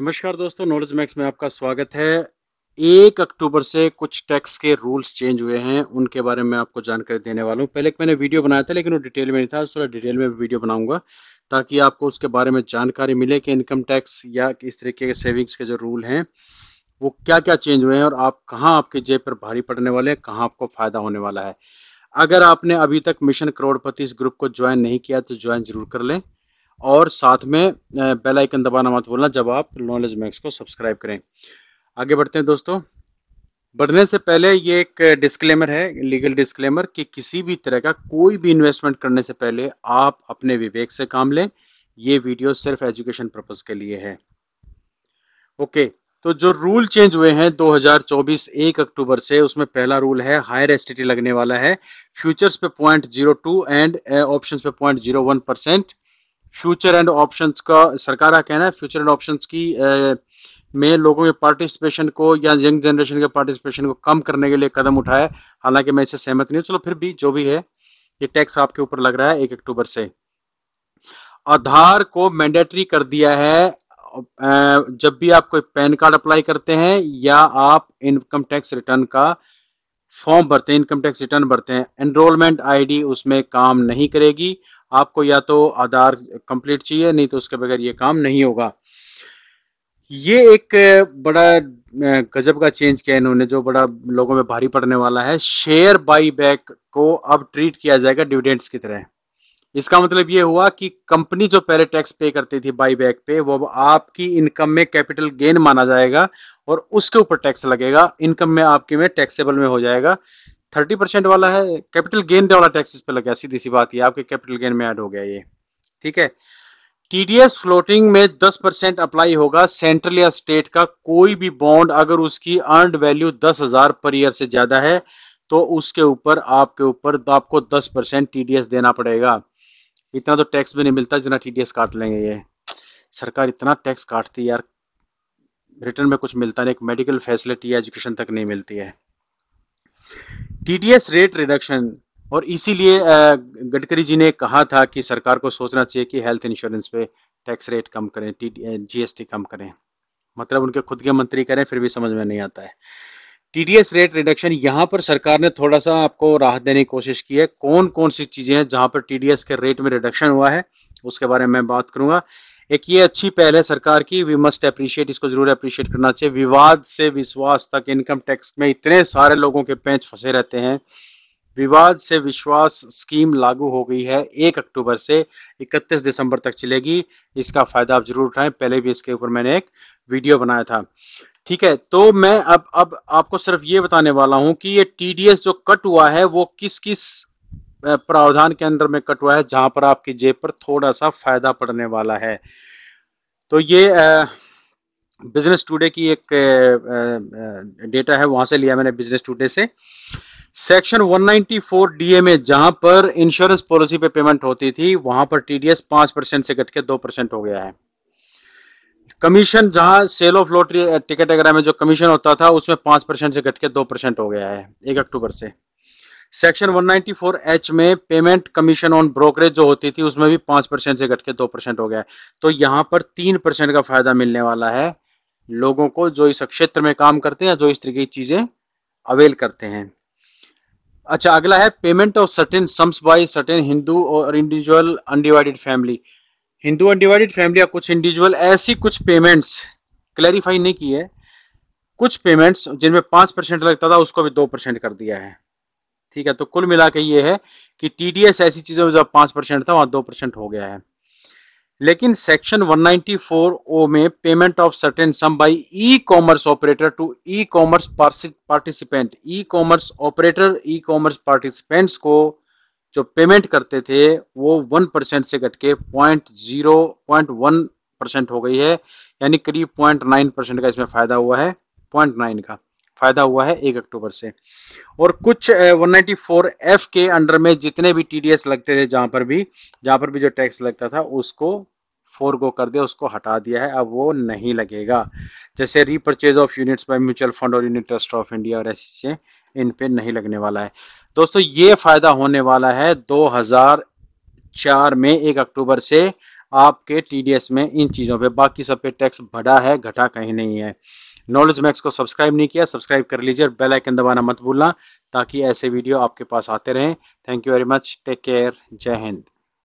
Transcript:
नमस्कार दोस्तों knowledge max में आपका स्वागत है एक अक्टूबर से कुछ टैक्स के रूल्स चेंज हुए हैं उनके बारे में आपको जानकारी देने वाला हूँ पहले मैंने वीडियो बनाया था लेकिन वो डिटेल में नहीं था थोड़ा डिटेल में वीडियो बनाऊंगा ताकि आपको उसके बारे में जानकारी मिले कि इनकम टैक्स या इस तरीके के सेविंग्स के जो रूल हैं वो क्या क्या चेंज हुए हैं और आप कहाँ आपके जेब पर भारी पड़ने वाले हैं कहाँ आपको फ़ायदा होने वाला है अगर आपने अभी तक मिशन करोड़पति इस ग्रुप को ज्वाइन नहीं किया तो ज्वाइन जरूर कर लें और साथ में बेल आइकन दबाना मत भूलना जब आप नॉलेज मैक्स को सब्सक्राइब करें आगे बढ़ते हैं दोस्तों बढ़ने से पहले ये एक डिस्क्लेमर है लीगल डिस्क्लेमर कि किसी भी तरह का कोई भी इन्वेस्टमेंट करने से पहले आप अपने विवेक से काम लें ये वीडियो सिर्फ एजुकेशन पर्पज के लिए है ओके तो जो रूल चेंज हुए हैं 2024 1 अक्टूबर से उसमें पहला रूल है हायर एसटीटी लगने वाला है फ्यूचर्स पे point zero two and option पे point zero one percent future and options का सरकार का कहना है फ्यूचर एंड ऑप्शंस की में लोगों के पार्टिसिपेशन को या यंग जनरेशन के पार्टिसिपेशन को कम करने के लिए कदम उठाए हालांकि मैं इससे सहमत नहीं हूँ चलो फिर भी जो भी है ये टैक्स आपके ऊपर लग रहा है एक अक्टूबर से आधार को मैंडेटरी कर दिया है जब भी आप कोई पैन कार्ड अप्लाई करते हैं या आप इनकम टैक्स रिटर्न का फॉर्म भरते हैं इनकम टैक्स रिटर्न भरते हैं एनरोलमेंट आईडी उसमें काम नहीं करेगी आपको या तो आधार कंप्लीट चाहिए नहीं तो उसके बगैर ये काम नहीं होगा ये एक बड़ा गजब का चेंज किया इन्होंने जो बड़ा लोगों में भारी पड़ने वाला है शेयर बाई बैक को अब ट्रीट किया जाएगा डिविडेंड्स की तरह इसका मतलब ये हुआ कि कंपनी जो पहले टैक्स पे करती थी बाई बैक पे वो आपकी इनकम में कैपिटल गेन माना जाएगा और उसके ऊपर टैक्स लगेगा इनकम में आपके में टैक्सेबल में हो जाएगा थर्टी परसेंट वाला है कैपिटल गेन वाला टैक्स इस पर सीधी सी बात ये आपके कैपिटल गेन में ऐड हो गया ये ठीक है टीडीएस फ्लोटिंग में दस परसेंट अप्लाई होगा सेंट्रल या स्टेट का कोई भी बॉन्ड अगर उसकी अर्न वैल्यू दस हजार पर ईयर से ज्यादा है तो उसके ऊपर आपके ऊपर आपको दस परसेंट टीडीएस देना पड़ेगा इतना तो टैक्स भी नहीं मिलता जितना टीडीएस काट लेंगे ये सरकार इतना टैक्स काटती है यार रिटर्न में कुछ मिलता नहीं एक मेडिकल फैसिलिटी एजुकेशन तक नहीं मिलती है टीडीएस रेट रिडक्शन और इसीलिए गडकरी जी ने कहा था कि सरकार को सोचना चाहिए कि हेल्थ इंश्योरेंस पे टैक्स रेट कम करें जीएसटी कम करें मतलब उनके खुद के मंत्री करें फिर भी समझ में नहीं आता है टीडीएस रेट रिडक्शन यहाँ पर सरकार ने थोड़ा सा आपको राहत देने की कोशिश की है कौन कौन सी चीजें हैं जहां पर टीडीएस के रेट में रिडक्शन हुआ है उसके बारे में बात करूंगा एक ये अच्छी पहल है सरकार की वी मस्ट अप्रिशिएट इसको जरूर अप्रिशिएट करना चाहिए विवाद से विश्वास तक इनकम टैक्स में इतने सारे लोगों के पैंच फंसे रहते हैं विवाद से विश्वास स्कीम लागू हो गई है एक अक्टूबर से 31 दिसंबर तक चलेगी इसका फायदा आप जरूर उठाएं पहले भी इसके ऊपर मैंने एक वीडियो बनाया था ठीक है तो मैं अब अब आपको सिर्फ ये बताने वाला हूं कि ये टीडीएस जो कट हुआ है वो किस किस प्रावधान के अंदर में कटवा है जहां पर आपकी जेब पर थोड़ा सा फायदा पड़ने वाला है तो ये बिजनेस टुडे की एक डेटा है वहां से लिया मैंने बिजनेस टुडे से सेक्शन 194 डीए में जहां पर इंश्योरेंस पॉलिसी पे पेमेंट होती थी वहां पर टीडीएस पांच परसेंट से घटके दो परसेंट हो गया है कमीशन जहां सेल ऑफ लॉटरी टिकट वगैरह में जो कमीशन होता था उसमें पांच परसेंट से घटके दो परसेंट हो गया है एक अक्टूबर से सेक्शन 194 एच में पेमेंट कमीशन ऑन ब्रोकरेज जो होती थी उसमें भी पांच परसेंट से घट के दो परसेंट हो गया है तो यहां पर तीन परसेंट का फायदा मिलने वाला है लोगों को जो इस क्षेत्र में काम करते हैं जो इस तरीके की चीजें अवेल करते हैं अच्छा अगला है payment of certain sums by certain Hindu और individual undivided family Hindu undivided family या कुछ इंडिविजुअल ऐसी कुछ पेमेंट्स क्लैरिफाई नहीं की है कुछ पेमेंट्स जिनमें पांच परसेंट लगता था उसको भी दो परसेंट कर दिया है ठीक है तो कुल मिला के ये है कि टीडीएस ऐसी चीजों में जब पांच परसेंट था वहां दो परसेंट हो गया है लेकिन सेक्शन 194 ओ में payment of certain sum by e commerce operator to e commerce participant e commerce operator e commerce participants को जो पेमेंट करते थे वो वन परसेंट से घटके के point zero point one percent हो गई है यानी करीब पॉइंट नाइन परसेंट का इसमें फायदा हुआ है पॉइंट नाइन का फायदा हुआ है एक अक्टूबर से और कुछ 194 एफ के अंडर में जितने भी टीडीएस लगते थे जहां पर भी जहां पर भी जो टैक्स लगता था उसको फोर गो कर दिया उसको हटा दिया है अब वो नहीं लगेगा जैसे repurchase of units by mutual fund और यूनिट ट्रस्ट ऑफ इंडिया और ऐसी चीजें इन पे नहीं लगने वाला है दोस्तों ये फायदा होने वाला है 2004 में एक अक्टूबर से आपके टीडीएस में इन चीजों पे बाकी सब पे टैक्स बढ़ा है घटा कहीं नहीं है नॉलेज मैक्स को सब्सक्राइब नहीं किया सब्सक्राइब कर लीजिए और बेल आइकन दबाना मत भूलना ताकि ऐसे वीडियो आपके पास आते रहें thank you very much take care जय हिंद